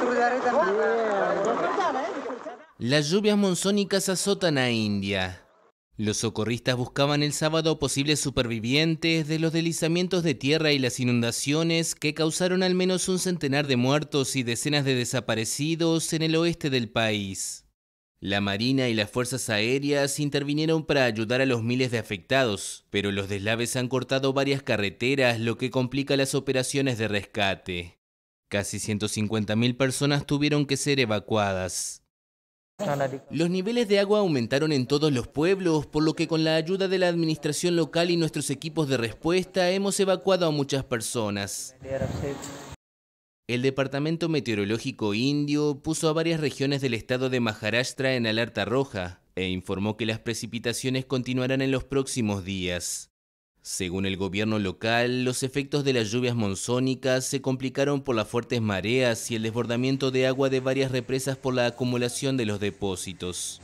¿eh? Las lluvias monzónicas azotan a India. Los socorristas buscaban el sábado posibles supervivientes de los deslizamientos de tierra y las inundaciones que causaron al menos un centenar de muertos y decenas de desaparecidos en el oeste del país. La Marina y las Fuerzas Aéreas intervinieron para ayudar a los miles de afectados, pero los deslaves han cortado varias carreteras, lo que complica las operaciones de rescate. Casi 150.000 personas tuvieron que ser evacuadas. Los niveles de agua aumentaron en todos los pueblos, por lo que con la ayuda de la administración local y nuestros equipos de respuesta hemos evacuado a muchas personas. El Departamento Meteorológico Indio puso a varias regiones del estado de Maharashtra en alerta roja e informó que las precipitaciones continuarán en los próximos días. Según el gobierno local, los efectos de las lluvias monzónicas se complicaron por las fuertes mareas y el desbordamiento de agua de varias represas por la acumulación de los depósitos.